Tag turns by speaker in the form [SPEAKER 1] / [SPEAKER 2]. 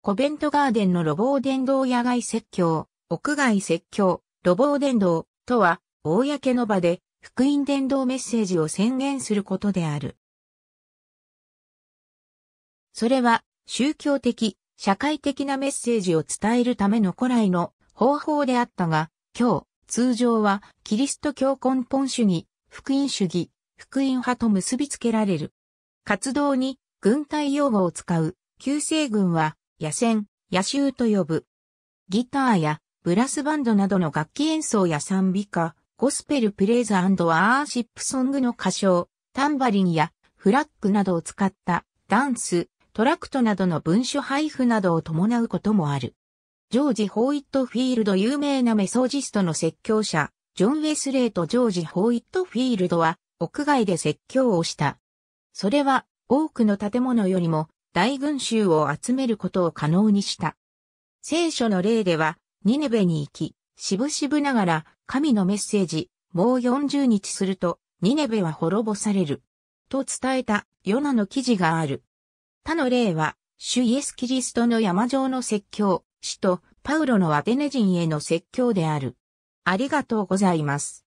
[SPEAKER 1] コベントガーデンの路傍伝道野外説教、屋外説教、路傍伝道とは、公の場で福音伝道メッセージを宣言することである。それは、宗教的、社会的なメッセージを伝えるための古来の方法であったが、今日、通常は、キリスト教根本主義、福音主義、福音派と結びつけられる。活動に、軍隊用語を使う、旧制軍は、野戦、野州と呼ぶ。ギターやブラスバンドなどの楽器演奏や賛美歌、ゴスペルプレイズワーシップソングの歌唱、タンバリンやフラッグなどを使ったダンス、トラクトなどの文書配布などを伴うこともある。ジョージ・ホーイットフィールド有名なメソジストの説教者、ジョン・ウェスレーとジョージ・ホーイットフィールドは屋外で説教をした。それは多くの建物よりも大群衆を集めることを可能にした。聖書の例では、ニネベに行き、しぶしぶながら神のメッセージ、もう40日すると、ニネベは滅ぼされる。と伝えたヨナの記事がある。他の例は、主イエス・キリストの山上の説教、使徒、パウロのアテネ人への説教である。ありがとうございます。